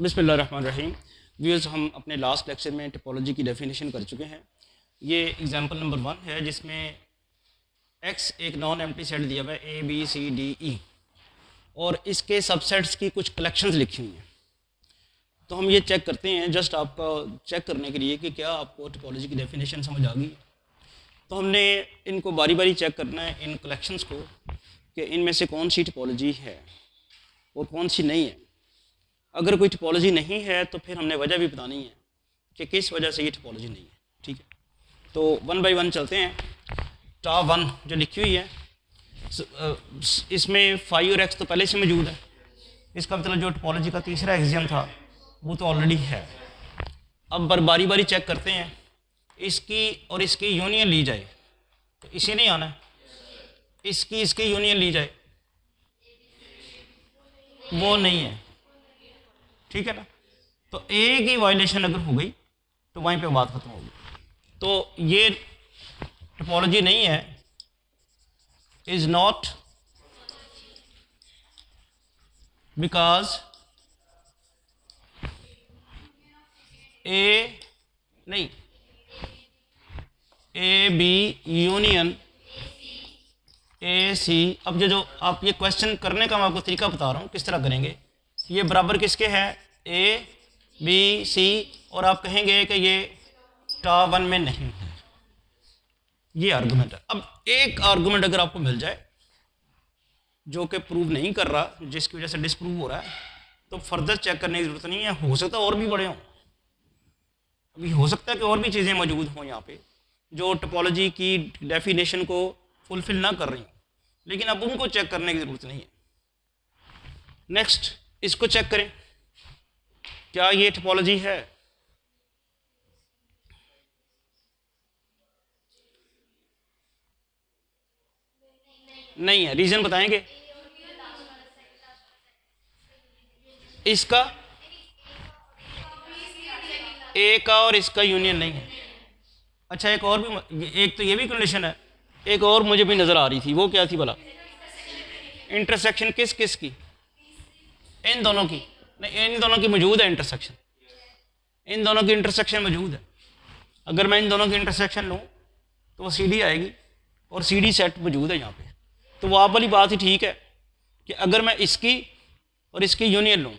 रही व्यूज़ हम अपने लास्ट लेक्चर में टिपोलॉजी की डेफिनेशन कर चुके हैं ये एग्जांपल नंबर वन है जिसमें एक्स एक नॉन एम्प्टी सेट दिया हुआ है ए बी सी डी ई और इसके सबसेट्स की कुछ कलेक्शंस लिखी हुई हैं तो हम ये चेक करते हैं जस्ट आपका चेक करने के लिए कि क्या आपको टिपोलॉजी की डेफिनेशन समझ आ गई तो हमने इनको बारी बारी चेक करना है इन कलेक्शंस को कि इनमें से कौन सी टिपोलॉजी है और कौन सी नहीं है अगर कोई टिपोलॉजी नहीं है तो फिर हमने वजह भी बतानी है कि किस वजह से ये टिपोलॉजी नहीं है ठीक है तो वन बाई वन चलते हैं टा वन जो लिखी हुई है इसमें फाइव और एक्स तो पहले से मौजूद है इसका मतलब जो टिपोलॉजी का तीसरा एग्जियम था वो तो ऑलरेडी है अब बार बारी बारी चेक करते हैं इसकी और इसकी यूनियन ली जाए तो इसे नहीं आना इसकी इसकी यूनियन ली जाए वो नहीं है ठीक है ना तो एक ही वायलेशन अगर हो गई तो वहीं पे बात खत्म होगी तो ये टोपोलॉजी नहीं है इज नॉट बिकॉज ए नहीं ए बी यूनियन ए सी अब जो जो आप ये क्वेश्चन करने का मैं आपको तरीका बता रहा हूँ किस तरह करेंगे ये बराबर किसके हैं ए बी सी और आप कहेंगे कि ये टा वन में नहीं है ये आर्गूमेंट है अब एक आर्गूमेंट अगर आपको मिल जाए जो कि प्रूव नहीं कर रहा जिसकी वजह से डिसप्रूव हो रहा है तो फर्दर चेक करने की ज़रूरत नहीं है हो सकता है और भी बड़े हों अभी हो सकता है कि और भी चीज़ें मौजूद हों यहाँ पे जो टपोलॉजी की डेफिनेशन को फुलफिल ना कर रही लेकिन अब उनको चेक करने की ज़रूरत नहीं है नेक्स्ट इसको चेक करें क्या ये टोपोलॉजी है नहीं है रीजन बताएंगे इसका ए का और इसका यूनियन नहीं है अच्छा एक और भी एक तो ये भी कंडीशन है एक और मुझे भी नज़र आ रही थी वो क्या थी भला इंटरसेक्शन किस किस की इन दोनों की नहीं इन दोनों की मौजूद है इंटरसेक्शन इन दोनों की इंटरसेक्शन मौजूद है अगर मैं इन दोनों की इंटरसेक्शन लूँ तो वो सीढ़ी आएगी और सीढ़ी सेट मौजूद है यहाँ पे तो वो आप वाली बात ही ठीक है कि अगर मैं इसकी और इसकी यूनियन लूँ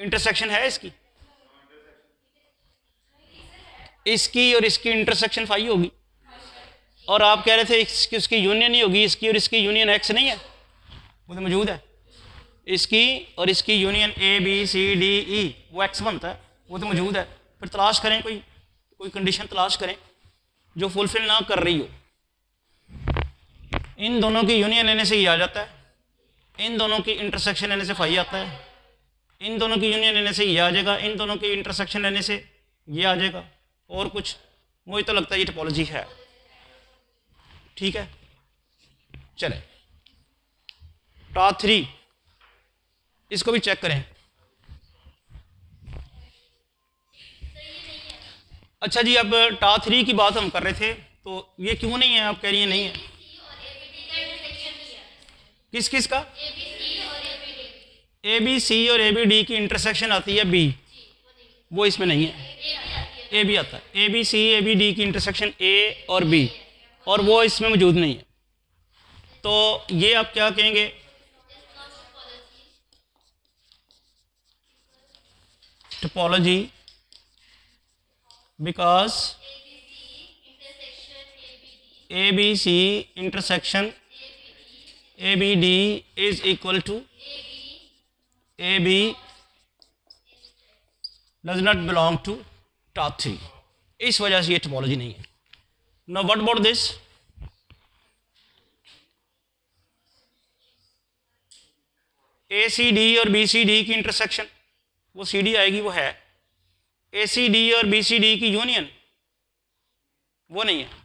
इंटरसेक्शन है इसकी इसकी और इसकी इंटरसेक्शन फाइव होगी और आप कह रहे थे इसकी उसकी यूनियन ही होगी इसकी और इसकी यूनियन एक्स नहीं है वो तो मौजूद है इसकी और इसकी union A B C D E वो एक्स बनता है वो तो मौजूद है फिर तलाश करें कोई कोई कंडीशन तलाश करें जो फुलफिल ना कर रही हो इन दोनों की यूनियन लेने से ही आ जाता है इन दोनों की इंटरसेक्शन लेने से फाई आता है इन दोनों की यूनियन लेने से ये आ जाएगा इन दोनों की इंटरसेक्शन लेने से ये आ जाएगा और कुछ मुझे तो लगता है ये टोपोलॉजी है ठीक है चले टॉप थ्री इसको भी चेक करें अच्छा जी अब टा थ्री की बात हम कर रहे थे तो ये क्यों नहीं है आप कह रही है नहीं है किस किस का ए बी सी और ए बी डी की इंटरसेक्शन आती है बी वो इसमें नहीं है ए भी आता है A B C A B D की इंटरसेक्शन ए और बी और वो इसमें मौजूद नहीं है तो ये आप क्या कहेंगे topology because A B C intersection A B D is equal to A B does not belong to top three इस वजह से ये टोपोलॉजी नहीं है ना what about this A C D और बी सी डी की इंटरसेक्शन वो सी डी आएगी वो है ए सी डी और बी सी डी की यूनियन वो नहीं है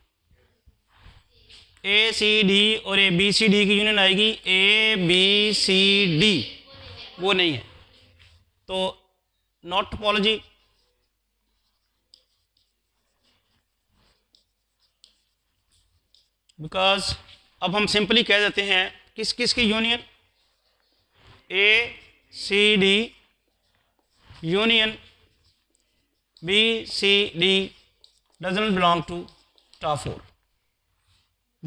ए सी डी और ए बी सी डी की यूनियन आएगी ए बी सी डी वो नहीं है तो नॉट टोपोलॉजी बिकॉज अब हम सिंपली कह देते हैं किस किस की union A C D union b c d doesn't belong to top 4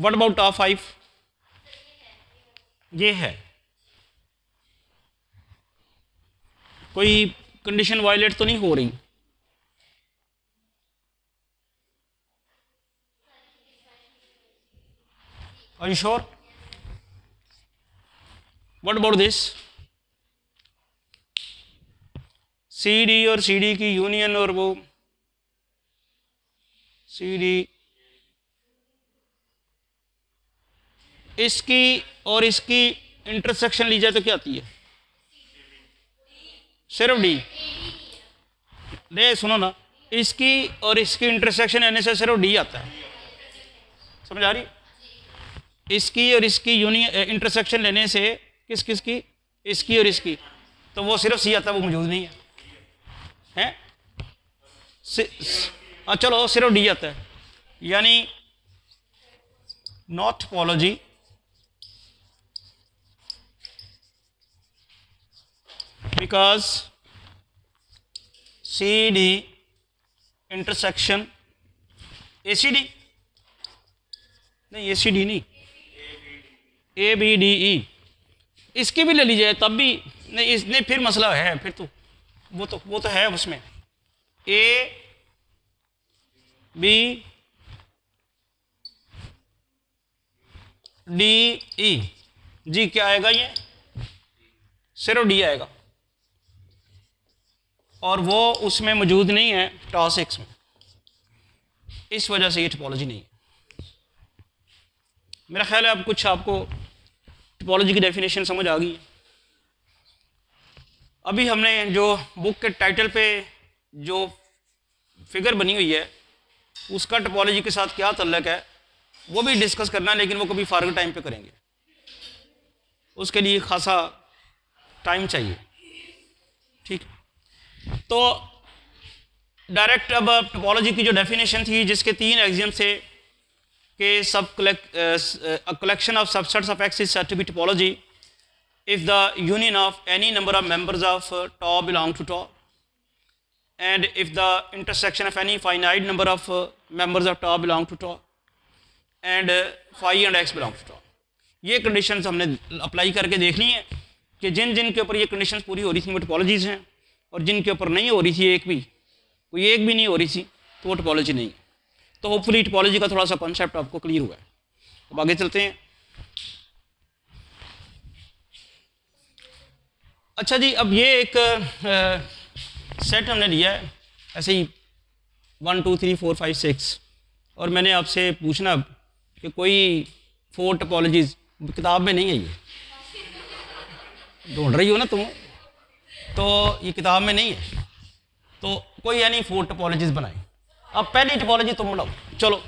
what about top 5 ye hai koi condition violate to nahi ho rahi Are you sure? What about this? C D और C D की union और वो C D इसकी और इसकी intersection ली जाए तो क्या आती है सिर्फ डी दे सुनो ना इसकी और इसकी इंटरसेक्शन यानी से सिर्फ डी आता है समझ आ रही इसकी और इसकी यूनियन इंटरसेक्शन लेने से किस किस की इसकी और इसकी तो वो सिर्फ सी आता है वो मौजूद नहीं है हैं हाँ, चलो सिर्फ डी आता है यानी because C D intersection A C D नहीं ए सी डी नहीं ए बी डी ई इसकी भी ले लीजिए तब भी नहीं इसने फिर मसला है फिर तो वो तो वो तो है उसमें ए बी डी ई जी क्या आएगा ये सिर्फ डी आएगा और वो उसमें मौजूद नहीं है टॉस एक्स में इस वजह से ये टिपोलॉजी नहीं है मेरा ख्याल है अब कुछ आपको टिपोलॉजी की डेफिनेशन समझ आ गई है अभी हमने जो बुक के टाइटल पे जो फिगर बनी हुई है उसका टपोलॉजी के साथ क्या तल्लक है वो भी डिस्कस करना है लेकिन वो कभी फारग टाइम पे करेंगे उसके लिए खासा टाइम चाहिए ठीक तो डायरेक्ट अब टपोलॉजी की जो डेफिनेशन थी जिसके तीन एग्जाम थे के सब collection of subsets of X is if the union of any number of members of uh, tau belong to tau and if the intersection of any finite number of uh, members of tau belong to tau and uh, phi and x belong to tau ये conditions हमने apply करके देख ली हैं कि जिन जिन के ऊपर ये conditions पूरी हो रही थी वो टोपोलॉजीज हैं और जिन के ऊपर नहीं हो रही थी एक भी कोई एक भी नहीं हो रही थी तो वो टोपोलॉजी नहीं तो होपफुली टोपोलॉजी का थोड़ा सा कॉन्सेप्ट आपको क्लियर हुआ है अब आगे चलते हैं अच्छा जी अब ये एक आ, सेट हमने लिया है ऐसे ही one two three four five six और मैंने आपसे पूछना अब कि कोई फोर टपोलॉजीज किताब में नहीं है ये ढूंढ रही हो ना तुम तो ये किताब में नहीं है तो कोई यानी फोर टपोलॉजीज बनाए अब पहली टपोलॉजी तुम बनाओ चलो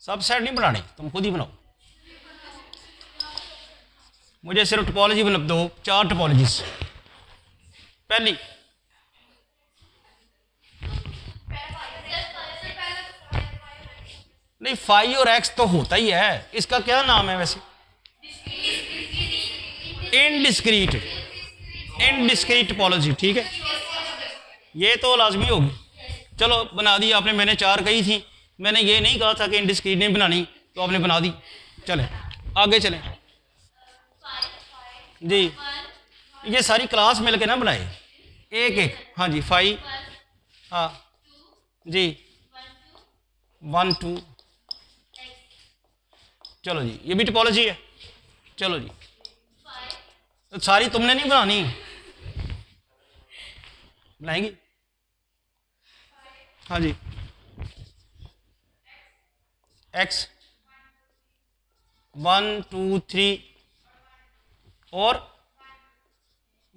सबसेट तो नहीं बनाने तुम खुद ही बनाओ मुझे सिर्फ टोपोलॉजी बना दो चार टोपोलॉजीज पहली नहीं फाइव और एक्स तो होता ही है इसका क्या नाम है वैसे इनडिस्क्रीट इनडिस्क्रीट टोपोलॉजी ठीक है ये तो लाजमी होगी चलो बना दी आपने मैंने चार कही थी मैंने ये नहीं कहा था कि इनडिस्क्रीट नहीं बनानी तो आपने बना दी चले आगे चलें जी ये सारी क्लास मिल के ना बनाए एक एक हाँ जी फाइव हाँ जी वन टू चलो जी ये भी टोपोलॉजी है चलो जी तो सारी तुमने नहीं बनानी बनाएंगी हाँ जी एक्स वन टू थ्री और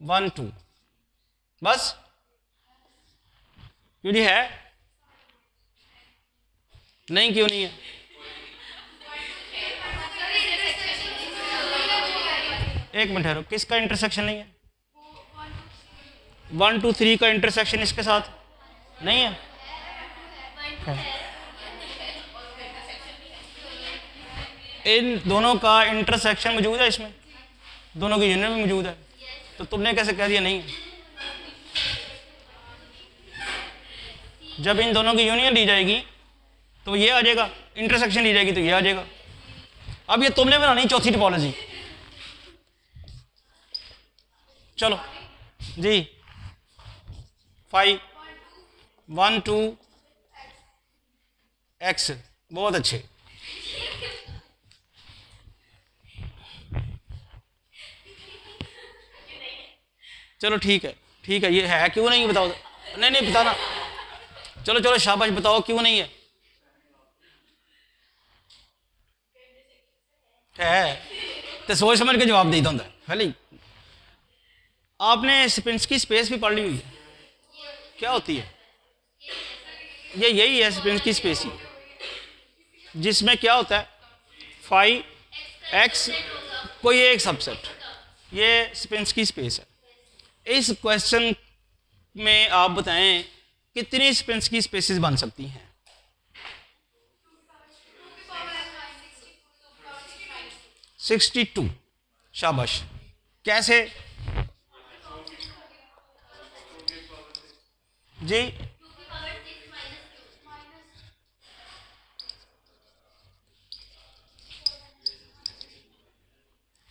वन टू बस नहीं है नहीं क्यों नहीं है एक मिनट है किसका इंटरसेक्शन नहीं है वन टू थ्री का इंटरसेक्शन इसके साथ नहीं है इन दोनों का इंटरसेक्शन मौजूद है इसमें दोनों की यूनियन में मौजूद है तो तुमने कैसे कह दिया नहीं जब इन दोनों की यूनियन ली जाएगी तो ये आ जाएगा इंटरसेक्शन ली जाएगी तो ये आ जाएगा अब ये तुमने बनानी चौथी टोपोलॉजी चलो जी फाइव वन टू एक्स बहुत अच्छे चलो ठीक है ठीक है ये है क्यों नहीं बताओ नहीं नहीं बताना चलो चलो शाबाश बताओ क्यों नहीं है है तो सोच समझ के जवाब देता हूँ है आपने स्पिंसकी स्पेस भी पढ़ ली हुई है क्या होती है ये यही है स्पिंसकी स्पेस ही जिसमें क्या होता है फाइव एक्स कोई एक सबसेट ये स्पिंसकी स्पेस है इस क्वेश्चन में आप बताएं कितनी स्पेंस की स्पेसिस बन सकती हैं सिक्सटी टू शाबाश कैसे जी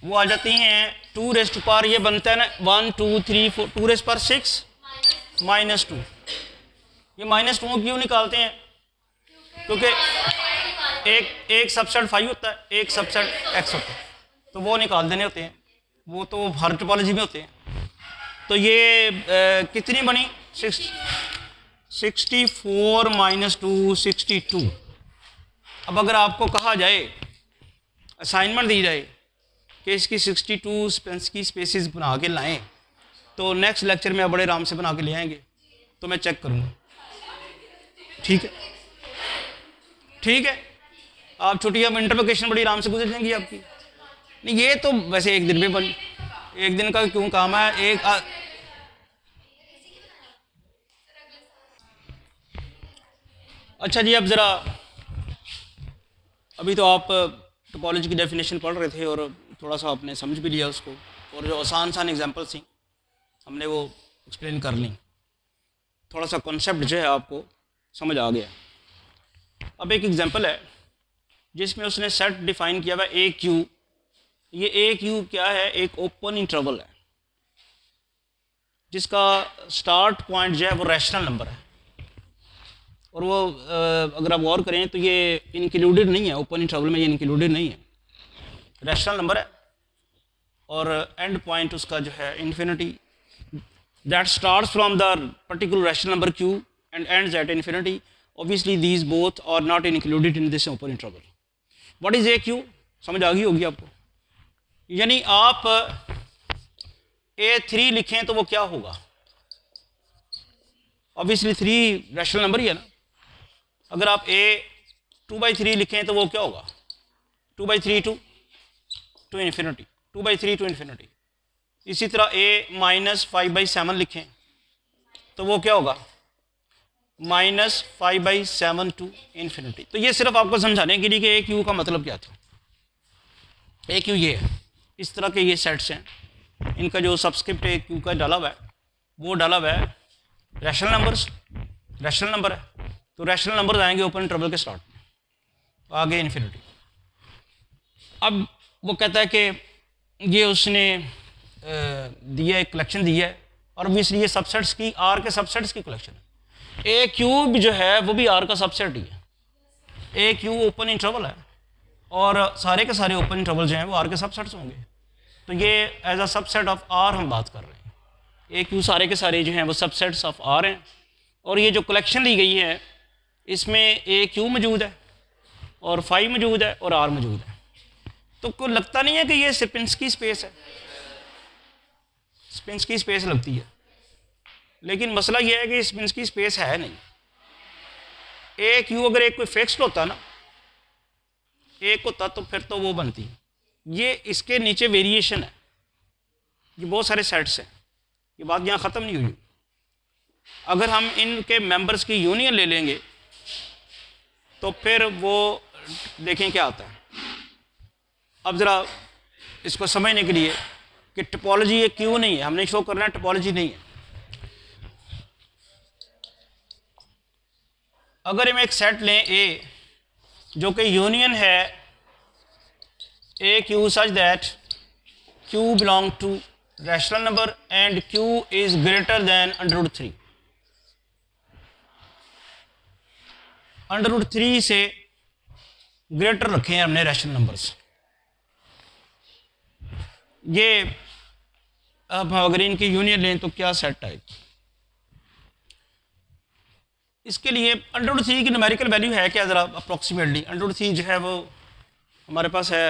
वो आ जाती हैं टू रेस्ट पर ये बनता है ना one two three four two rest पर सिक्स माइनस टू ये माइनस टू क्यों निकालते हैं क्योंकि एक एक सबसेट फाइव होता है एक सबसेट एक्स होता है तो वो निकाल देने होते हैं वो तो हर टोपोलॉजी में होते हैं तो ये ए, कितनी बनी six sixty four minus two sixty two अब अगर आपको कहा जाए असाइनमेंट दी जाए कि इसकी 62 स्पेंस की स्पेसिस बना के लाएँ तो नेक्स्ट लेक्चर में आप बड़े आराम से बना के ले आएंगे तो मैं चेक करूँगा ठीक है ठीक है आप छुट्टियाँ इंटर वोकेशन बड़ी आराम से गुजर जाएंगी आपकी नहीं ये तो वैसे एक दिन में बन एक दिन का क्यों काम है एक आ, अच्छा जी अब ज़रा अभी तो आप टोपोलॉजी की डेफिनेशन पढ़ रहे थे और थोड़ा सा आपने समझ भी लिया उसको और जो आसान आसान एग्जाम्पल्स थी हमने वो एक्सप्लेन कर ली थोड़ा सा कॉन्सेप्ट जो है आपको समझ आ गया अब एक एग्जाम्पल है जिसमें उसने सेट डिफाइन किया हुआ ए क्यू ये ए क्यू क्या है एक ओपन इंटरवल है जिसका स्टार्ट पॉइंट जो है वो रैशनल नंबर है और वो अगर आप गौर करें तो ये इंक्लूडेड नहीं है ओपन इंटरवल में ये इंक्लूडेड नहीं है रैशनल नंबर है और एंड पॉइंट उसका जो है infinity that start from the particular rational number Q and end at infinity these both are not included in this open interval what is A Q समझ आ गई होगी आपको यानी आप थ्री लिखें तो वो क्या होगा ऑब्वियसली थ्री रैशनल नंबर ही है ना अगर आप ए टू बाई थ्री लिखें तो वो क्या होगा two by three to to infinity two by three to infinity इसी तरह A minus five by seven लिखें तो वो क्या होगा minus five by seven to infinity तो ये सिर्फ आपको समझाने के लिए कि ए क्यू का मतलब क्या था ए क्यू ये है इस तरह के ये सेट्स हैं इनका जो सब्सक्रिप्ट ए क्यू का डाला हुआ है वो डाला हुआ है रैशनल नंबर्स रैशनल नंबर है तो रैशनल नंबर आएंगे ओपन ट्रबल के स्लॉट में आगे इन्फिनिटी अब वो कहता है कि ये उसने दिया एक कलेक्शन दिया है और भी इसलिए सबसेट्स की आर के सबसेट्स की कलेक्शन है ए क्यूब जो है वो भी आर का सबसेट ही है ए क्यूब ओपन इंटरवल है और सारे के सारे ओपन इंटरवल जो हैं वो आर के सबसेट्स होंगे तो ये as a subset of R हम बात कर रहे हैं ए क्यू सारे के सारे जो हैं वो सबसेट्स ऑफ आर हैं और ये जो कलेक्शन ली गई है इसमें ए क्यू मौजूद है और फाइव मौजूद है और आर मौजूद है तो लगता नहीं है कि ये स्पिन्स की स्पेस है स्पिंस की स्पेस लगती है लेकिन मसला यह है कि स्पिंस की स्पेस है नहीं एक यू अगर एक कोई फिक्स्ड होता ना एक होता तो फिर तो वो बनती ये इसके नीचे वेरिएशन है ये बहुत सारे सेट्स हैं ये बात यहाँ ख़त्म नहीं हुई अगर हम इनके मेंबर्स की यूनियन ले लेंगे तो फिर वो देखें क्या आता है अब ज़रा इसको समझने के लिए कि टपोलॉजी ये क्यों नहीं है हमने शो करना है टपोलॉजी नहीं है अगर हम एक सेट लें ए जो कि यूनियन है A Q such that Q belong to rational number and Q is greater than under root three under root three से ग्रेटर रखे हैं हमने रैशनल नंबर्स ये अब अगर इनकी यूनियन लें तो क्या सेट है इसके लिए अंडरवुड थ्री की नुमेरिकल वैल्यू है क्या ज़रा अप्रोक्सीमेटली अंडरवुड थ्री जो है वो हमारे पास है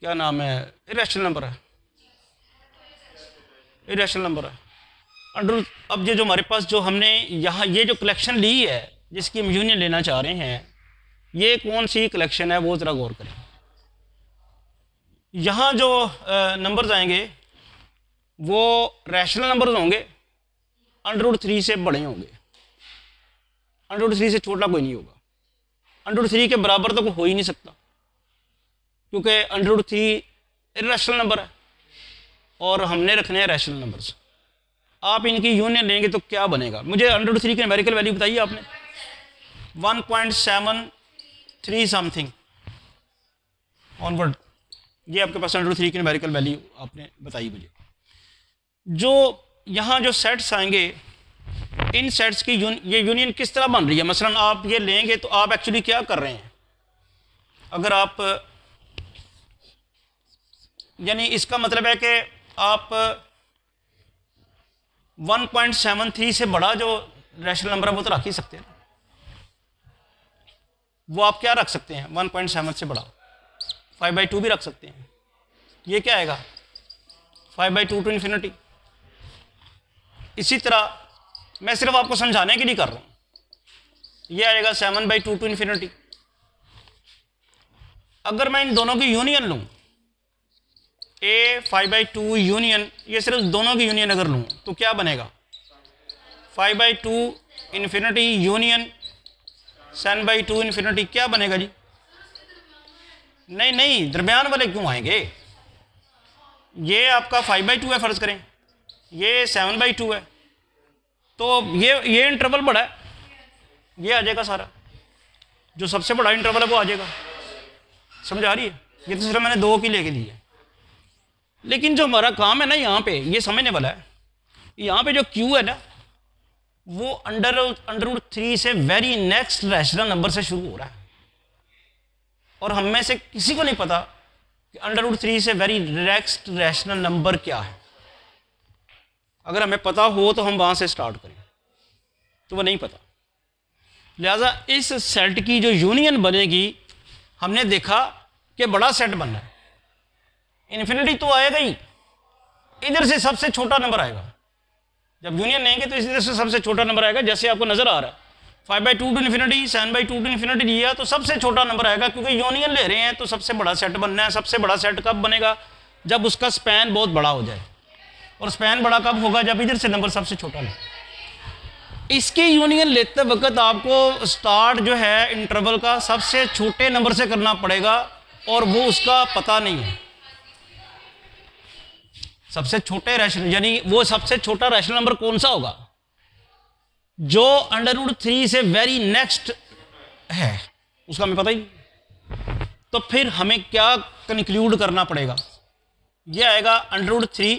क्या नाम है इरेशनल नंबर है इरेशनल नंबर है अंडर अब ये जो हमारे पास जो हमने यहाँ ये जो कलेक्शन ली है जिसकी हम यूनियन लेना चाह रहे हैं ये कौन सी कलेक्शन है वो ज़रा गौर करें यहाँ जो नंबर्स आएंगे वो रैशनल नंबर्स होंगे अंडर रूट थ्री से बड़े होंगे अंडर रूट थ्री से छोटा कोई नहीं होगा अंडर रूट थ्री के बराबर तो कोई हो ही नहीं सकता क्योंकि under root three rational number है और हमने रखने हैं रैशनल नंबर्स आप इनकी यूनियन लेंगे तो क्या बनेगा मुझे अंडर रूट थ्री की न्यूमेरिकल वैल्यू बताइए आपने one point seven three something onward ये आपके पास अंडर थ्री की न्यूमेरिकल वैल्यू आपने बताई मुझे जो यहाँ जो सेट्स आएंगे इन सेट्स की यून, ये यूनियन किस तरह बन रही है मसलन आप ये लेंगे तो आप एक्चुअली क्या कर रहे हैं अगर आप यानी इसका मतलब है कि आप 1.73 से बड़ा जो रैशनल नंबर है वो तो रख ही सकते हैं वो आप क्या रख सकते हैं 1.7 से बड़ा फाइव बाई टू भी रख सकते हैं ये क्या आएगा five by two to infinity इसी तरह मैं सिर्फ आपको समझाने के लिए कर रहा हूँ ये आएगा seven by two to infinity अगर मैं इन दोनों की यूनियन लूँ A five by two union ये सिर्फ दोनों की यूनियन अगर लूँ तो क्या बनेगा five by two infinity union seven by two infinity क्या बनेगा जी नहीं नहीं दरमियान वाले क्यों आएंगे ये आपका फाइव बाई टू है फ़र्ज़ करें ये सेवन बाई टू है तो ये ये इंटरवल बड़ा है ये आ जाएगा सारा जो सबसे बड़ा इंटरवल है वो आ जाएगा समझ आ रही है ये तो सिर्फ मैंने दो की लेके दी है लेकिन जो हमारा काम है ना यहाँ पे ये समझने वाला है यहाँ पे जो क्यू है ना वो अंडर अंडर थ्री से वेरी नेक्स्ट रैशनल नंबर से शुरू हो रहा है और हम में से किसी को नहीं पता कि अंडर रूट थ्री से वेरी रिलैक्स रैशनल नंबर क्या है अगर हमें पता हो तो हम वहाँ से स्टार्ट करें तो वह नहीं पता लिहाजा इस सेट की जो यूनियन बनेगी हमने देखा कि बड़ा सेट बन रहा है इन्फिनिटी तो आएगा ही इधर से सबसे छोटा नंबर आएगा जब यूनियन लेंगे तो इधर से सबसे छोटा नंबर आएगा जैसे आपको नज़र आ रहा है five by two to infinity seven by two to infinity लिया तो सबसे छोटा नंबर आएगा क्योंकि यूनियन ले रहे हैं तो सबसे बड़ा सेट बनना है सबसे बड़ा सेट कब बनेगा जब उसका स्पैन बहुत बड़ा हो जाए और स्पैन बड़ा कब होगा जब इधर से नंबर सबसे छोटा ले इसके यूनियन लेते वक्त आपको स्टार्ट जो है इंटरवल का सबसे छोटे नंबर से करना पड़ेगा और वो उसका पता नहीं है सबसे छोटे रैशनल यानी वो सबसे छोटा रैशनल नंबर कौन सा होगा जो अंडर रूट थ्री से वेरी नेक्स्ट है उसका हमें पता ही नहीं तो फिर हमें क्या कंक्लूड करना पड़ेगा यह आएगा under root three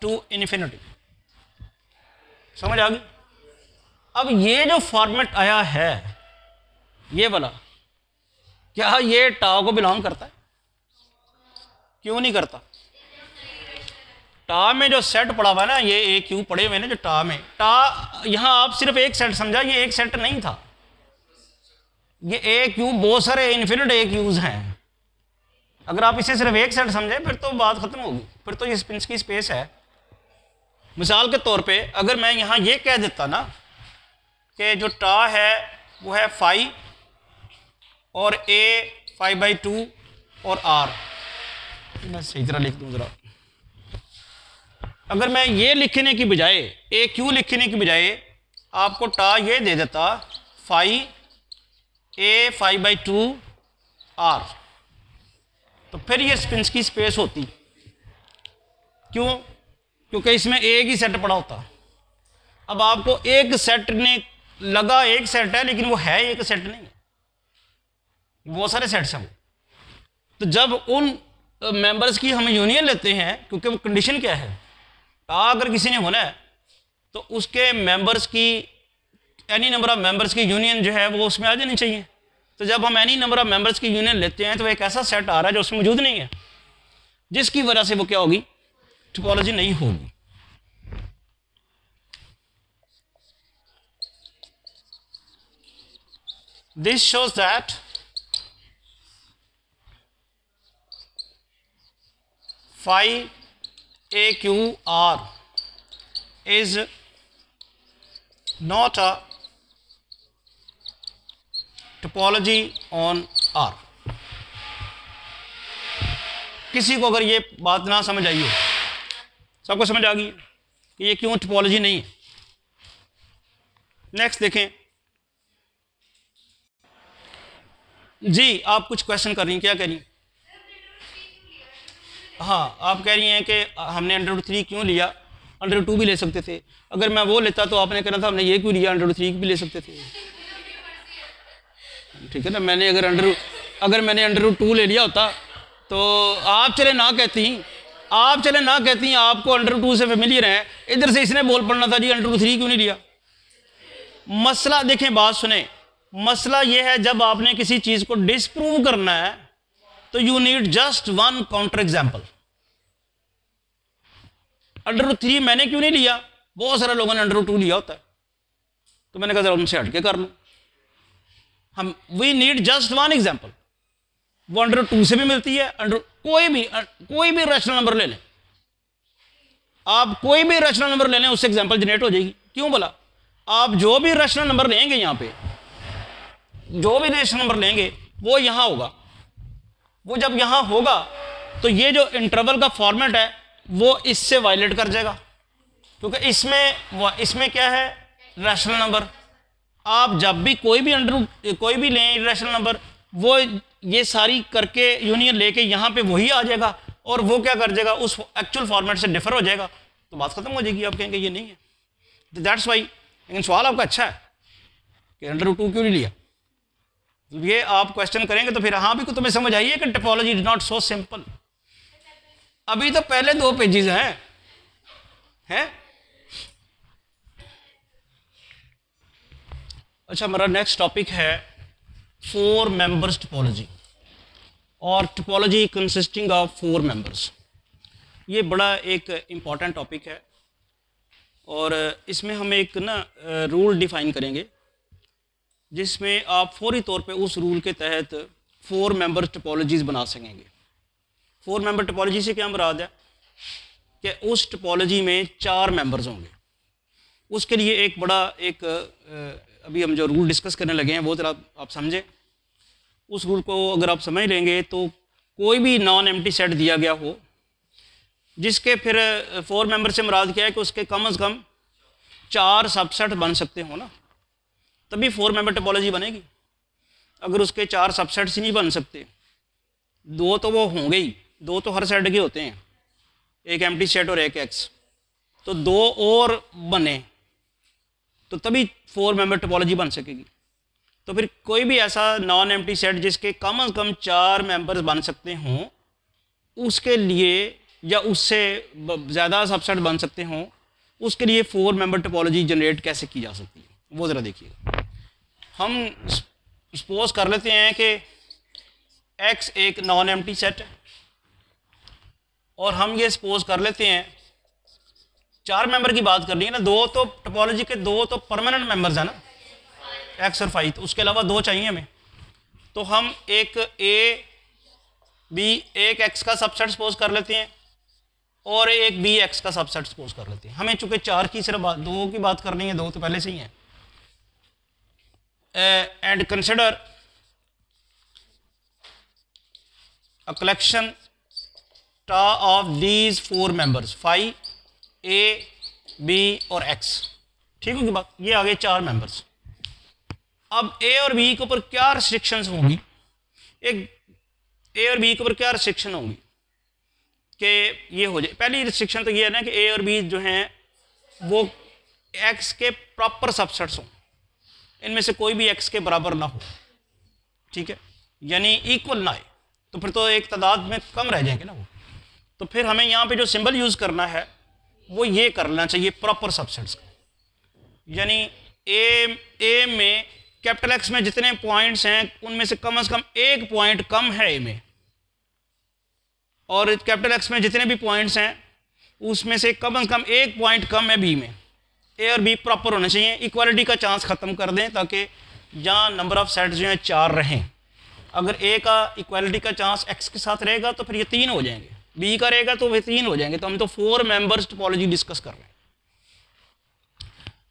to infinity समझ आ गई अब ये जो फॉर्मेट आया है ये वाला क्या ये टाओ को बिलोंग करता है क्यों नहीं करता टा में जो सेट पड़ा हुआ है ना ये ए क्यू पड़े हुए ना जो टा में टा यहाँ आप सिर्फ एक सेट समझा ये एक सेट नहीं था ये ए क्यू बहुत सारे इन्फिनिट ए क्यूज हैं अगर आप इसे सिर्फ एक सेट समझें फिर तो बात खत्म होगी फिर तो ये स्पिन की स्पेस है मिसाल के तौर पे अगर मैं यहाँ ये कह देता ना कि जो टा है वो है फाइव और ए फाइव बाई टू और आर मैं सही तरह लिख दूँ ज़रा अगर मैं ये लिखने की बजाय ए क्यू लिखने की बजाय आपको टा ये दे देता phi A five by two R तो फिर ये स्पिन्स की स्पेस होती क्यों क्योंकि इसमें एक ही सेट पड़ा होता अब आपको एक सेट ने लगा एक सेट है लेकिन वो है एक सेट नहीं बहुत सारे सेट्स हैं तो जब उन मेंबर्स की हम यूनियन लेते हैं क्योंकि वो कंडीशन क्या है अगर किसी ने होना है तो उसके मेंबर्स की एनी नंबर ऑफ मेंबर्स की यूनियन जो है वो उसमें आ जानी चाहिए तो जब हम एनी नंबर ऑफ मेंबर्स की यूनियन लेते हैं तो एक ऐसा सेट आ रहा है जो उसमें मौजूद नहीं है जिसकी वजह से वो क्या होगी टोपोलॉजी नहीं होगी this shows that five A Q R is not a topology on R किसी को अगर ये बात ना समझ आई हो सबको समझ आ गई कि ये क्यों टोपोलॉजी नहीं है नेक्स्ट देखें जी आप कुछ क्वेश्चन कर रही हैं क्या कह रही हैं हाँ आप कह रही हैं कि हमने अंडर थ्री क्यों लिया अंडर टू भी ले सकते थे अगर मैं वो लेता तो आपने कहना था हमने ये क्यों लिया अंडर थ्री भी ले सकते थे ठीक है ना मैंने अगर अंडर अगर मैंने अंडर टू ले लिया होता तो आप चले ना कहती आप चले ना कहती आपको अंडर टू से रहे हैं इधर से इसने बोल पड़ना था जी अंडर थ्री क्यों नहीं लिया मसला देखें बात सुने मसला यह है जब आपने किसी चीज़ को डिसप्रूव करना है तो you need just one counter example under root three मैंने क्यों नहीं लिया बहुत सारे लोगों ने अंडर रूट टू लिया होता है तो मैंने कहा जरा उनसे हटके कर लू हम we need just one example वो अंडर टू से भी मिलती है अंडर कोई भी कोई भी रैशनल नंबर ले लें आप कोई भी रैशनल नंबर ले लें उससे एग्जाम्पल जनरेट हो जाएगी क्यों बोला आप जो भी रेशनल नंबर लेंगे यहां पे जो भी रेशनल नंबर लेंगे वो यहां होगा वो जब यहाँ होगा तो ये जो इंटरवल का फॉर्मेट है वो इससे वायलेट कर जाएगा क्योंकि इसमें इसमें क्या है रैशनल नंबर आप जब भी कोई भी अंडर कोई भी लें रैशनल नंबर वो ये सारी करके यूनियन लेके यहाँ पे वही आ जाएगा और वो क्या कर जाएगा उस एक्चुअल फॉर्मेट से डिफर हो जाएगा तो बात ख़त्म हो जाएगी आप कहेंगे ये नहीं है तो दैट्स वाई लेकिन सवाल आपका अच्छा है कि अंडर टू क्यों नहीं लिया ये आप क्वेश्चन करेंगे तो फिर हाँ भी को तुम्हें समझ आई है कि topology is not so simple अभी तो पहले दो पेजेस हैं हैं अच्छा हमारा नेक्स्ट टॉपिक है फोर मेंबर्स टपोलॉजी और topology consisting of four members ये बड़ा एक इम्पॉर्टेंट टॉपिक है और इसमें हम एक ना रूल डिफाइन करेंगे जिसमें आप फौरी तौर पे उस रूल के तहत फोर मेंबर टपोलॉजीज़ बना सकेंगे फोर मेंबर टपोलॉजी से क्या मराद है कि उस टपोलॉजी में चार मेंबर्स होंगे उसके लिए एक बड़ा एक अभी हम जो रूल डिस्कस करने लगे हैं वो ज़रा आप समझें उस रूल को अगर आप समझ लेंगे तो कोई भी नॉन एम्प्टी सेट दिया गया हो जिसके फिर फोर मेंबर से मुराद क्या है कि उसके कम अज़ कम चार सबसेट बन सकते हो ना तभी फोर मेंबर टोपोलॉजी बनेगी अगर उसके चार सबसेट्स ही नहीं बन सकते दो तो वो होंगे ही दो तो हर सेट के होते हैं एक एम सेट और एक एक्स तो दो और बने तो तभी फोर मेंबर टोपोलॉजी बन सकेगी तो फिर कोई भी ऐसा नॉन एम सेट जिसके कम अज़ कम चार मेंबर्स बन सकते हों उसके लिए या उससे ज़्यादा सबसेट बन सकते हों उसके लिए फोर मेंबर टोपोलॉजी जनरेट कैसे की जा सकती है वो ज़रा देखिएगा हम सपोज कर लेते हैं कि एक्स एक नॉन एम्प्टी सेट है और हम ये सपोज कर लेते हैं चार मेंबर की बात करनी है ना दो तो टोपोलॉजी के दो तो परमानेंट मेंबर्स हैं ना एक्स और फाइव तो उसके अलावा दो चाहिए हमें तो हम एक ए बी एक एक्स का सबसेट सपोज कर लेते हैं और एक बी एक्स का सबसेट सपोज कर लेते हैं हमें चूंकि चार की सिर्फ दो की बात करनी है दो तो पहले से ही है and consider a collection tau of these four members five A B और एक्स ठीक होगी बात ये आ गए चार मेंबर्स अब ए और बी के ऊपर क्या रिस्ट्रिक्शंस होंगी एक ए और बी के ऊपर क्या रिस्ट्रिक्शन होंगी कि ये हो जाए पहली रिस्ट्रिक्शन तो ये है ना कि ए और बी जो हैं वो एक्स के प्रॉपर सबसेट्स हों इनमें से कोई भी एक्स के बराबर ना हो ठीक है यानी इक्वल ना आए तो फिर तो एक तादाद में कम रह जाएंगे ना वो तो फिर हमें यहाँ पे जो सिंबल यूज़ करना है वो ये करना चाहिए प्रॉपर सबसेट्स का यानी ए ए में कैपिटल एक्स में जितने पॉइंट्स हैं उनमें से कम से कम एक पॉइंट कम है ए में और कैपिटल एक्स में जितने भी पॉइंट्स हैं उसमें से कम से कम एक पॉइंट कम है बी में ए और बी प्रॉपर होने चाहिए इक्वालिटी का चांस ख़त्म कर दें ताकि जहाँ नंबर ऑफ़ सेट जो हैं चार रहें अगर ए का इक्वालिटी का चांस एक्स के साथ रहेगा तो फिर ये तीन हो जाएंगे बी का रहेगा तो वे तीन हो जाएंगे तो हम तो फोर मेंबर्स टोपोलॉजी डिस्कस कर रहे हैं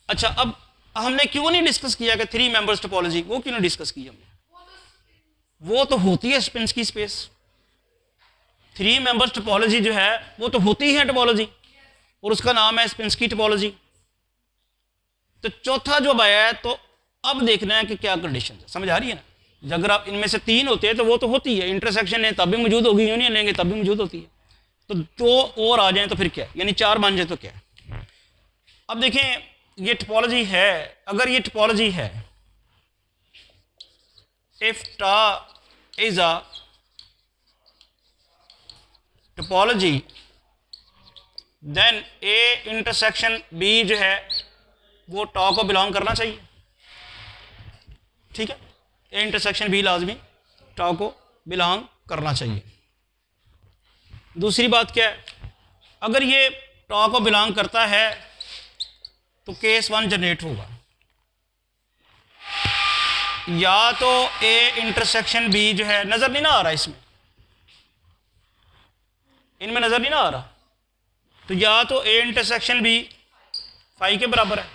अच्छा अब हमने क्यों नहीं डिस्कस किया कि थ्री मेंबर्स टोपोलॉजी वो क्यों नहीं डिस्कस की हमने वो तो होती है स्पिन की स्पेस थ्री मेंबर्स टोपोलॉजी जो है वो तो होती है टोपोलॉजी और उसका नाम है स्पिन की टोपोलॉजी तो चौथा जो बया है तो अब देखना है कि क्या कंडीशन है समझ आ रही है ना अगर आप इनमें से तीन होते हैं तो वो तो होती है इंटरसेक्शन है तब भी मौजूद होगी यूनियन लेंगे तब भी मौजूद होती है तो दो और आ जाए तो फिर क्या यानी चार बन जाए तो क्या अब देखें ये टपोलॉजी है अगर ये टपोलॉजी है if tau is a topology then A intersection B जो है वो टॉ को बिलोंग करना चाहिए ठीक है ए इंटरसेक्शन बी लाजमी टॉ को बिलोंग करना चाहिए दूसरी बात क्या है अगर ये टॉ को बिलोंग करता है तो केस वन जनरेट होगा या तो ए इंटरसेक्शन बी जो है नज़र नहीं ना आ रहा इसमें इनमें नज़र नहीं ना आ रहा तो या तो ए इंटरसेक्शन बी फाइव के बराबर है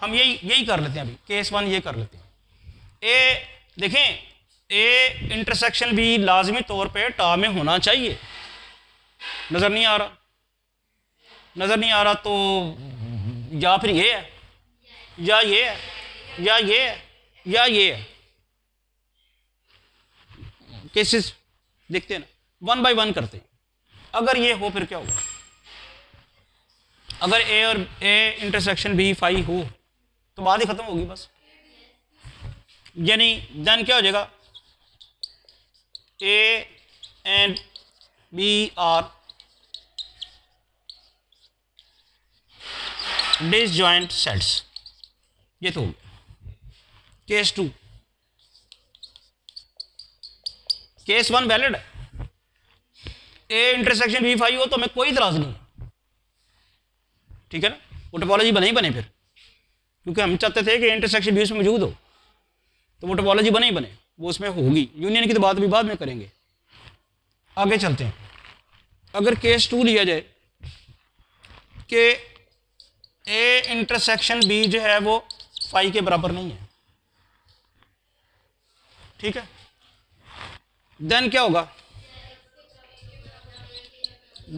हम यही यही कर लेते हैं अभी केस वन ये कर लेते हैं ए देखें ए इंटरसेक्शन भी लाजमी तौर पे टा में होना चाहिए नज़र नहीं आ रहा नज़र नहीं आ रहा तो या फिर ये है या ये है या ये है या ये है केसेस देखते हैं ना वन बाय वन करते हैं अगर ये हो फिर क्या होगा अगर ए और ए इंटरसेक्शन बी फाइव हो तो बात ही खत्म होगी बस यानी देन क्या हो जाएगा A and B are disjoint sets ये तो case two case one valid A intersection B five हो तो हमें कोई इतराज नहीं ठीक है ना वो टोपोलॉजी बने ही बने फिर क्योंकि हम चाहते थे कि इंटरसेक्शन भी उसमें मौजूद हो तो वो टोपोलॉजी बने ही बने वो उसमें होगी यूनियन की तो बात भी बाद में करेंगे आगे चलते हैं अगर केस टू लिया जाए कि ए इंटरसेक्शन बी जो है वो फाइव के बराबर नहीं है ठीक है देन क्या होगा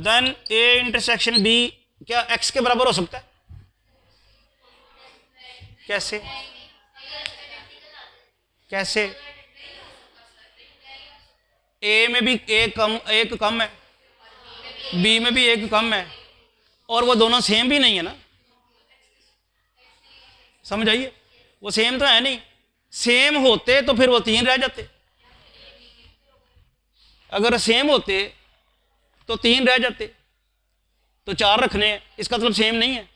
देन ए इंटरसेक्शन बी क्या एक्स के बराबर हो सकता है कैसे कैसे ए में भी एक कम एक कम है बी में भी एक कम है और वो दोनों सेम भी नहीं है ना समझ आइए वो सेम तो है नहीं सेम होते तो फिर वो तीन रह जाते अगर सेम होते तो तीन रह जाते तो चार रखने हैं इसका मतलब सेम नहीं है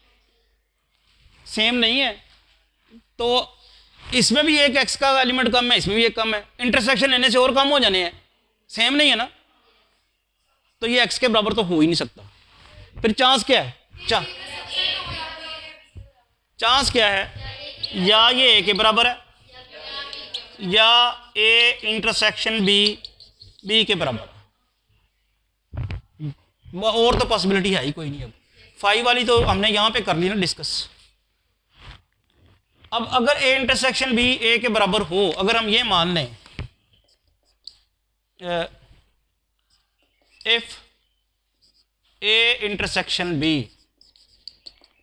सेम नहीं है तो इसमें भी एक एक्स का एलिमेंट कम है इसमें भी एक कम है इंटरसेक्शन लेने से और कम हो जाने हैं सेम नहीं है ना तो ये एक्स के बराबर तो हो ही नहीं सकता फिर चांस क्या है चा, चांस क्या है या ये ए के बराबर है या ए इंटरसेक्शन बी बी के बराबर और तो पॉसिबिलिटी है ही कोई नहीं अब फाइव वाली तो हमने यहाँ पे कर ली ना डिस्कस अब अगर ए इंटरसेक्शन बी ए के बराबर हो अगर हम ये मान लें if A intersection B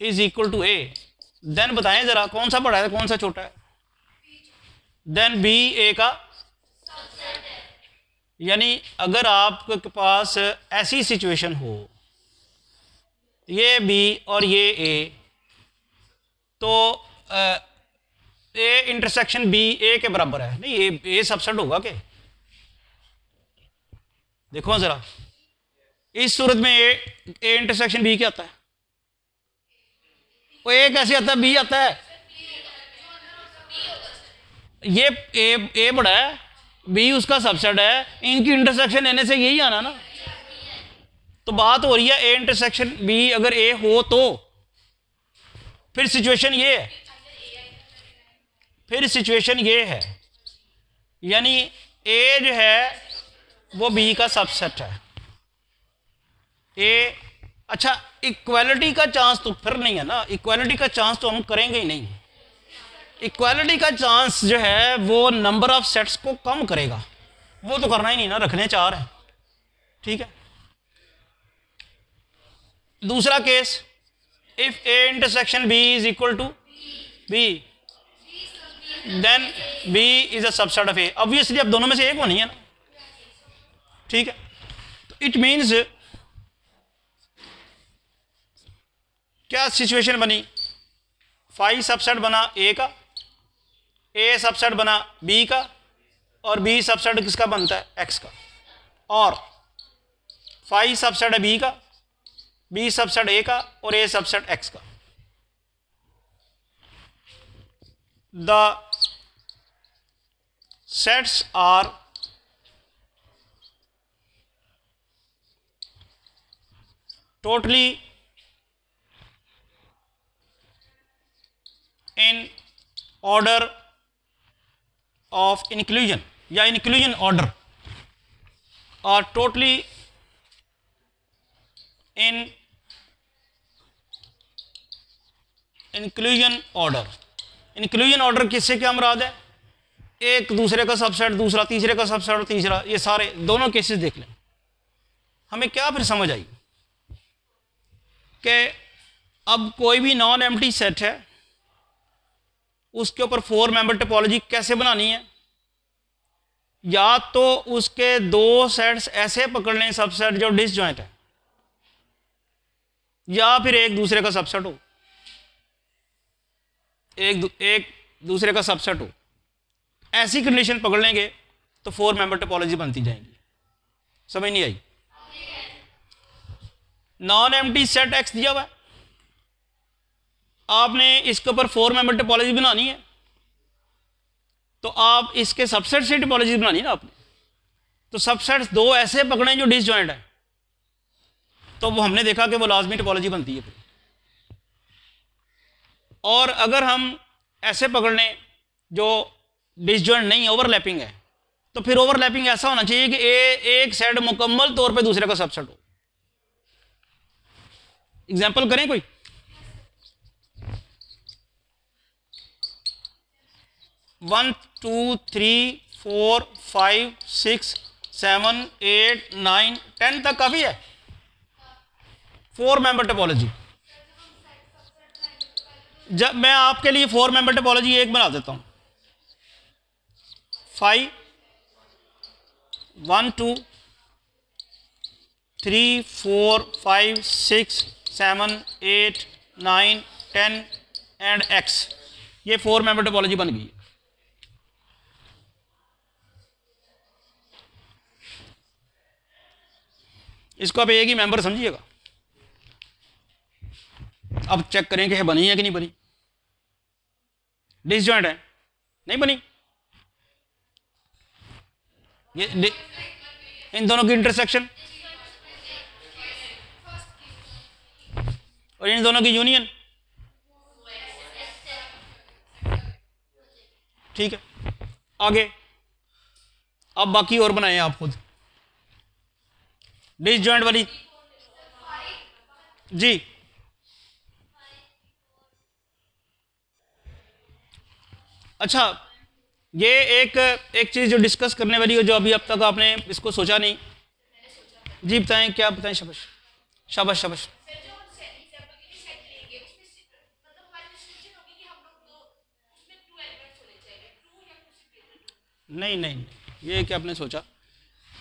is equal to A then बताएं जरा कौन सा बड़ा है कौन सा छोटा है देन बी ए का यानी अगर आपके पास ऐसी सिचुएशन हो ये बी और ये ए तो आ, ए इंटरसेक्शन बी ए के बराबर है नहीं ए ए सबसेट होगा के देखो जरा इस सूरत में ए ए इंटरसेक्शन बी क्या आता है वो ए कैसे आता है बी आता है ये ए ए बड़ा है बी उसका सबसेट है इनकी इंटरसेक्शन लेने से यही आना ना तो बात हो रही है ए इंटरसेक्शन बी अगर ए हो तो फिर सिचुएशन ये है फिर सिचुएशन ये है यानी ए जो है वो बी का सबसेट है ए अच्छा इक्वालिटी का चांस तो फिर नहीं है ना इक्वालिटी का चांस तो हम करेंगे ही नहीं इक्वालिटी का चांस जो है वो नंबर ऑफ सेट्स को कम करेगा वो तो करना ही नहीं ना रखने चार है ठीक है दूसरा case if A intersection B is equal to B then B is a subset of A obviously अब दोनों में से एक होनी है ना ठीक है तो इट मीन्स क्या सिचुएशन बनी फाइव सबसेट बना ए का ए सबसेट बना बी का और बी सबसेट किसका बनता है एक्स का और फाइव सबसेट है बी का बी सबसेट ए का और ए सबसेट एक्स का the sets are totally in order of inclusion या inclusion order are totally in inclusion order inclusion order किससे क्या मराद है एक दूसरे का सबसेट दूसरा तीसरे का सबसेट और तीसरा ये सारे दोनों केसेस देख लें हमें क्या फिर समझ आई कि अब कोई भी नॉन एम्प्टी सेट है उसके ऊपर फोर मेंबर टोपोलॉजी कैसे बनानी है या तो उसके दो सेट्स ऐसे पकड़ लें सबसेट जो डिसजॉइंट है या फिर एक दूसरे का सबसेट हो एक एक दूसरे का सबसेट हो ऐसी कंडीशन पकड़ लेंगे तो फोर मेंबर टोपोलॉजी बनती जाएंगी समझ नहीं आई नॉन एम्प्टी सेट एक्स दिया हुआ आपने इसके ऊपर फोर मेंबर टोपोलॉजी बनानी है तो आप इसके सबसेट से टोपोलॉजी बनानी है ना आपने तो सबसेट्स दो ऐसे पकड़े जो डिस है तो वो हमने देखा कि वो लाजमी टोपोलॉजी बनती है और अगर हम ऐसे पकड़ लें जो डिसजॉइंट नहीं ओवरलैपिंग है तो फिर ओवरलैपिंग ऐसा होना चाहिए कि ए, एक सेट मुकम्मल तौर पे दूसरे का सबसेट हो एग्जाम्पल करें कोई one two three four five six seven eight nine ten तक काफ़ी है फोर मेंबर टेपोलॉजी जब मैं आपके लिए फोर मेंबर टेपोलॉजी एक बना देता हूं five one two three four five six seven eight nine ten and X ये फोर मेंबर टेपोलॉजी बन गई इसको आप एक ही मेंबर समझिएगा अब चेक करें कि बनी है कि नहीं बनी डिसजॉइंट है नहीं बनी ये इन दोनों की इंटरसेक्शन और इन दोनों की यूनियन ठीक है आगे अब बाकी और बनाए आप खुद डिस वाली जी अच्छा ये एक एक चीज़ जो डिस्कस करने वाली हो जो अभी अब तक आपने इसको सोचा नहीं जी बताएं क्या बताएं शाबाश शाबाश शाबाश नहीं नहीं ये क्या आपने सोचा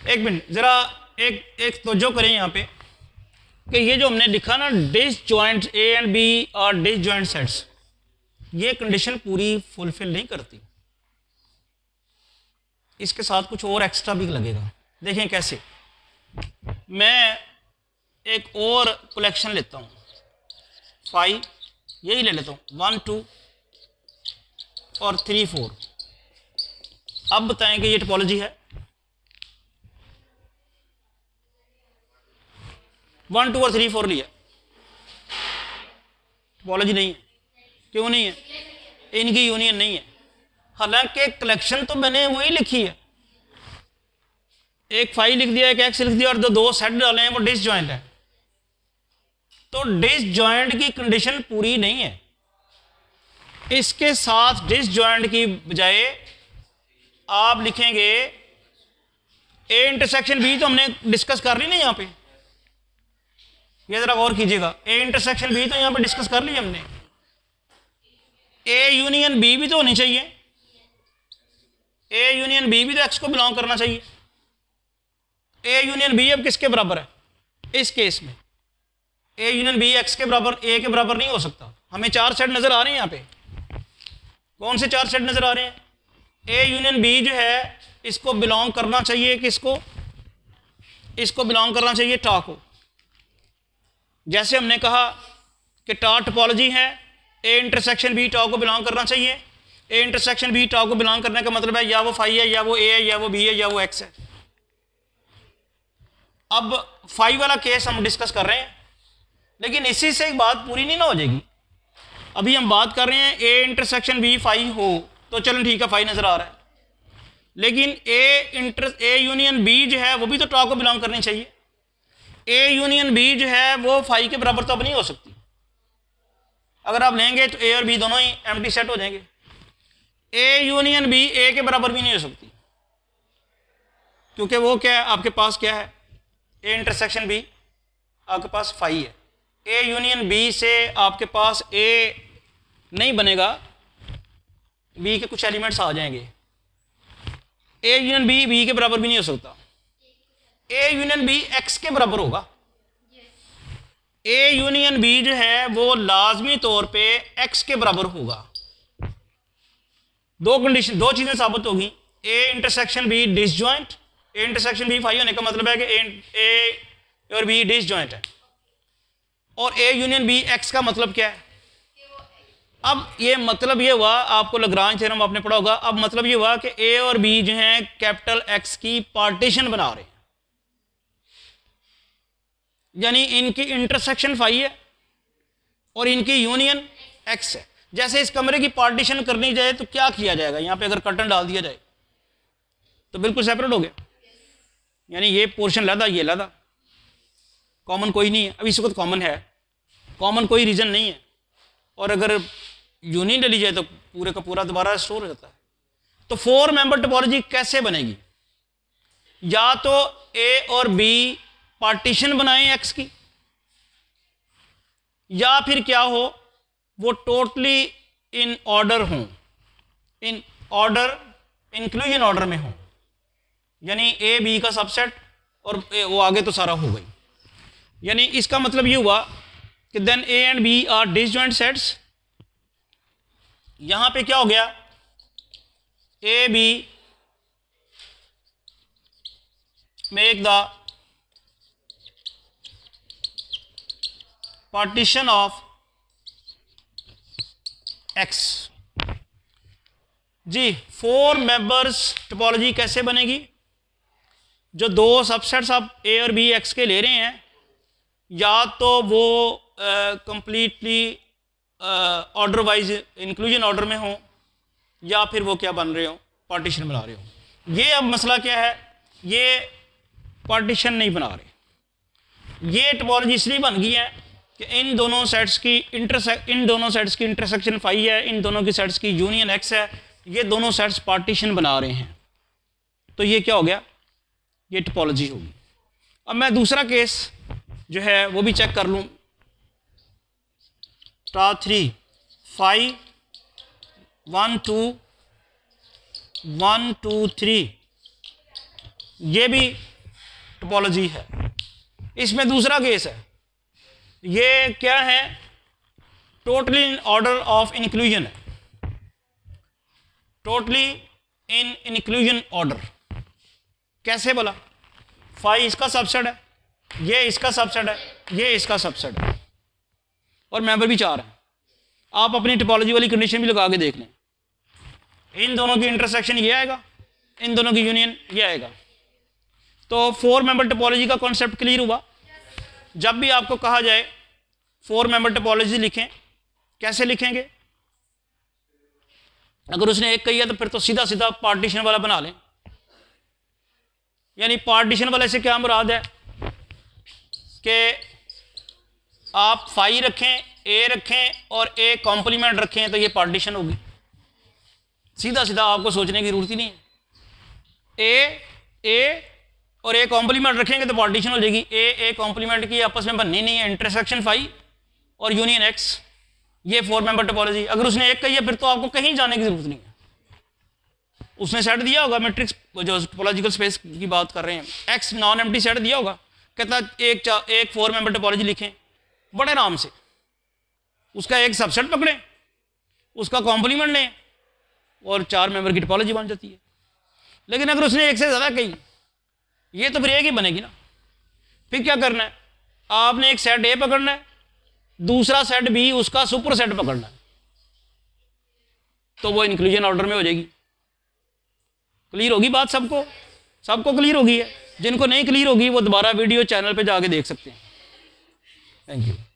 एक मिनट ज़रा एक एक तोजो करें यहाँ पे कि ये जो हमने लिखा ना disjoint A and B और डिस ज्वाइंट सेट्स ये कंडीशन पूरी फुलफिल नहीं करती इसके साथ कुछ और एक्स्ट्रा भी लगेगा देखें कैसे मैं एक और कलेक्शन लेता हूँ फाइव यही ले लेता हूँ वन टू और थ्री फोर अब बताएं कि ये टोपोलॉजी है वन टू और थ्री फोर लिया टोपोलॉजी नहीं है क्यों नहीं है इनकी यूनियन नहीं है हालांकि कलेक्शन तो मैंने वही लिखी है एक फाइव लिख दिया एक एक्स लिख दिया और जो दो सेट डाले हैं वो डिस ज्वाइंट है तो डिस ज्वाइंट की कंडीशन पूरी नहीं है इसके साथ डिस ज्वाइंट की बजाय आप लिखेंगे ए इंटरसेक्शन बी तो हमने डिस्कस कर ली ना यहाँ पे ये यह जरा गौर कीजिएगा ए इंटरसेक्शन बी तो यहाँ पे डिस्कस कर ली हमने ए यूनियन बी भी तो होनी चाहिए ए यूनियन बी भी तो एक्स को बिलोंग करना चाहिए ए यूनियन बी अब किसके बराबर है इस केस में ए यूनियन बी एक्स के बराबर ए के बराबर नहीं हो सकता हमें चार सेट नज़र आ रहे हैं यहाँ पे कौन से चार सेट नज़र आ रहे हैं ए यूनियन बी जो है इसको बिलोंग करना चाहिए किसको इसको बिलोंग करना चाहिए टा को जैसे हमने कहा कि टा टोपोलॉजी है ए इंटरसेक्शन बी टाओ को बिलोंग करना चाहिए ए इंटरसेक्शन बी टाउ को बिलोंग करने का मतलब है या वो फाइव है या वो ए है या वो बी है या वो एक्स है अब फाइव वाला केस हम डिस्कस कर रहे हैं लेकिन इसी से एक बात पूरी नहीं ना हो जाएगी अभी हम बात कर रहे हैं ए इंटरसेक्शन बी फाइव हो तो चलो ठीक है फाइव नज़र आ रहा है लेकिन A inter A union B जो है वो भी तो टॉ को बिलोंग करनी चाहिए ए यूनियन बी जो है वो फाइव के बराबर तो अब नहीं हो सकती अगर आप लेंगे तो ए और बी दोनों ही एम सेट हो जाएंगे ए यूनियन बी ए के बराबर भी नहीं हो सकती क्योंकि वो क्या है आपके पास क्या है ए इंटरसेक्शन बी आपके पास फाइव है ए यूनियन बी से आपके पास ए नहीं बनेगा बी के कुछ एलिमेंट्स आ जाएंगे ए यूनियन बी बी के बराबर भी नहीं हो सकता ए यूनियन बी एक्स के बराबर होगा ए यूनियन बी जो है वो लाजमी तौर पे एक्स के बराबर होगा दो कंडीशन दो चीजें साबित होगी A intersection B joint A intersection B five होने का मतलब है कि ए और बी ज्वाइंट है और ए यूनियन बी एक्स का मतलब क्या है अब ये मतलब ये हुआ आपको लगरान थ्योरम आपने पढ़ा होगा अब मतलब ये हुआ कि ए और बी जो है कैपिटल एक्स की पार्टीशन बना रहे यानी इनकी इंटरसेक्शन फाइव है और इनकी यूनियन एक्स है जैसे इस कमरे की पार्टीशन करनी जाए तो क्या किया जाएगा यहाँ पे अगर कर्टन डाल दिया जाए तो बिल्कुल सेपरेट हो गया यानी ये पोर्शन लादा ये लादा कॉमन कोई नहीं है अभी इस वक्त कॉमन है कॉमन कोई रीजन नहीं है और अगर यूनियन डाली जाए तो पूरे का पूरा दोबारा स्टोर हो जाता है तो फोर मेंबर टोपोलॉजी कैसे बनेगी या तो ए और बी पार्टीशन बनाए एक्स की या फिर क्या हो वो टोटली इन ऑर्डर हो इन ऑर्डर इंक्लूजन ऑर्डर में हो यानी ए बी का सबसेट और ए, वो आगे तो सारा हो गई यानी इसका मतलब ये हुआ कि then A and B are disjoint sets यहां पे क्या हो गया A B make the partition of x जी फोर मेंबर्स टोपोलॉजी कैसे बनेगी जो दो सबसेट्स आप ए और बी एक्स के ले रहे हैं या तो वो completely order wise inclusion order में हो या फिर वो क्या बन रहे हो पार्टीशन बना रहे हो ये अब मसला क्या है ये पार्टीशन नहीं बना रहे ये टोपोलॉजी इसलिए बन गई है कि इन दोनों सेट्स की इंटरसे इन दोनों सेट्स की इंटरसेक्शन फाइव है इन दोनों की सेट्स की यूनियन एक्स है ये दोनों सेट्स पार्टीशन बना रहे हैं तो ये क्या हो गया ये टिपोलॉजी होगी अब मैं दूसरा केस जो है वो भी चेक कर लूँ star three five one two one two three ये भी टोपोलॉजी है इसमें दूसरा केस है ये क्या है totally in order of inclusion है टोटली इन इंक्लूजन ऑर्डर कैसे बोला फाइव इसका सबसेट है ये इसका सबसेट है ये इसका सबसेट है और मेंबर भी चार हैं आप अपनी टिपोलॉजी वाली कंडीशन भी लगा के देख लें इन दोनों की इंटरसेक्शन ये आएगा इन दोनों की यूनियन ये आएगा तो फोर मेंबर टिपोलॉजी का कॉन्सेप्ट क्लियर हुआ जब भी आपको कहा जाए फोर मेंबर टोपोलॉजी लिखें कैसे लिखेंगे अगर उसने एक कही है तो फिर तो सीधा सीधा पार्टीशन वाला बना लें यानी पार्टीशन वाले से क्या मुराद है कि आप फाई रखें ए रखें और ए कॉम्प्लीमेंट रखें तो ये पार्टीशन होगी सीधा सीधा आपको सोचने की जरूरत ही नहीं है ए ए और ए कॉम्प्लीमेंट रखेंगे तो पार्टीशन हो जाएगी ए ए कॉम्प्लीमेंट की आपस में बननी नहीं है इंटरसेक्शन फाइव और यूनियन एक्स ये फोर मेंबर टोपोलॉजी अगर उसने एक कही है फिर तो आपको कहीं जाने की जरूरत नहीं है उसने सेट दिया होगा मैट्रिक्स जो टोपोलॉजिकल स्पेस की बात कर रहे हैं एक्स नॉन एम्प्टी सेट दिया होगा कहता एक एक फोर मेंबर टोपोलॉजी लिखें बड़े आराम से उसका एक सबसेट पकड़ें उसका कॉम्प्लीमेंट लें और चार मेंबर की टोपोलॉजी बन जाती है लेकिन अगर उसने एक से ज़्यादा कही ये तो फिर एक ही बनेगी ना फिर क्या करना है आपने एक सेट ए पकड़ना है दूसरा सेट बी उसका सुपर सेट पकड़ना है तो वो इंक्लूजन ऑर्डर में हो जाएगी क्लियर होगी बात सबको सबको क्लियर होगी है जिनको नहीं क्लियर होगी वो दोबारा वीडियो चैनल पे जाके देख सकते हैं थैंक यू